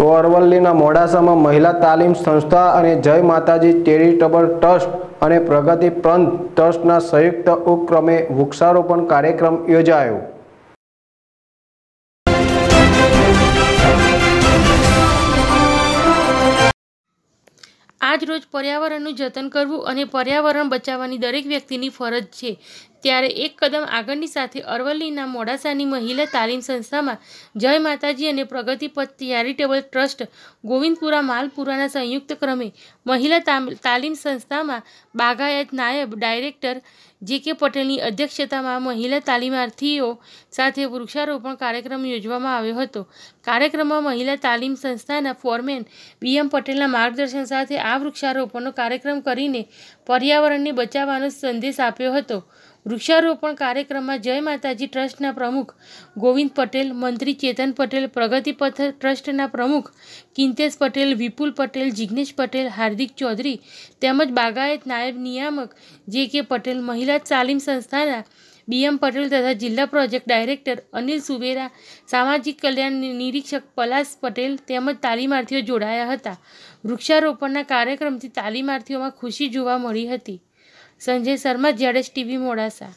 તો અરવલ્લીના મોડાસામાં મહિલા તાલીમ સંસ્થા અને જય માતાજી ચેરિટેબલ ટ્રસ્ટ અને પ્રગતિ પંથ ટ્રસ્ટના સંયુક્ત ઉપક્રમે વૃક્ષારોપણ કાર્યક્રમ યોજાયો આજ રોજ પર્યાવરણનું જતન કરવું અને પર્યાવરણ બચાવવાની દરેક વ્યક્તિની ફરજ છે ત્યારે એક કદમ આગળની સાથે અરવલ્લીના મોડાસાની મહિલા તાલીમ સંસ્થામાં જય માતાજી અને પ્રગતિપથ ચેરિટેબલ ટ્રસ્ટ ગોવિંદપુરા માલપુરાના સંયુક્ત ક્રમે મહિલા તાલીમ સંસ્થામાં બાગાયત નાયબ ડાયરેક્ટર જે કે પટેલની અધ્યક્ષતામાં મહિલા તાલીમાર્થીઓ સાથે વૃક્ષારોપણ કાર્યક્રમ યોજવામાં આવ્યો હતો કાર્યક્રમમાં મહિલા તાલીમ સંસ્થાના ફોરમેન બી એમ પટેલના માર્ગદર્શન સાથે આ વૃક્ષારોપણનો કાર્યક્રમ કરીને પર્યાવરણને બચાવવાનો સંદેશ આપ્યો હતો વૃક્ષારોપણ કાર્યક્રમમાં જય માતાજી ટ્રસ્ટના પ્રમુખ ગોવિંદ પટેલ મંત્રી ચેતન પટેલ પ્રગતિ પથર ટ્રસ્ટના પ્રમુખ કિંતેશ પટેલ વિપુલ પટેલ જિગ્નેશ પટેલ હાર્દિક ચૌધરી તેમજ બાગાયત નાયબ નિયામક જે કે પટેલ મહિલા તાલીમ સંસ્થાના બીએમ પટેલ તથા જિલ્લા પ્રોજેક્ટ ડાયરેક્ટર અનિલ સુબેરા સામાજિક કલ્યાણ નિરીક્ષક પલાશ પટેલ તેમજ તાલીમાર્થીઓ જોડાયા હતા વૃક્ષારોપણના કાર્યક્રમથી તાલીમાર્થીઓમાં ખુશી જોવા મળી હતી સંજય શર્મા જેડેશ ટીવી મોડાસા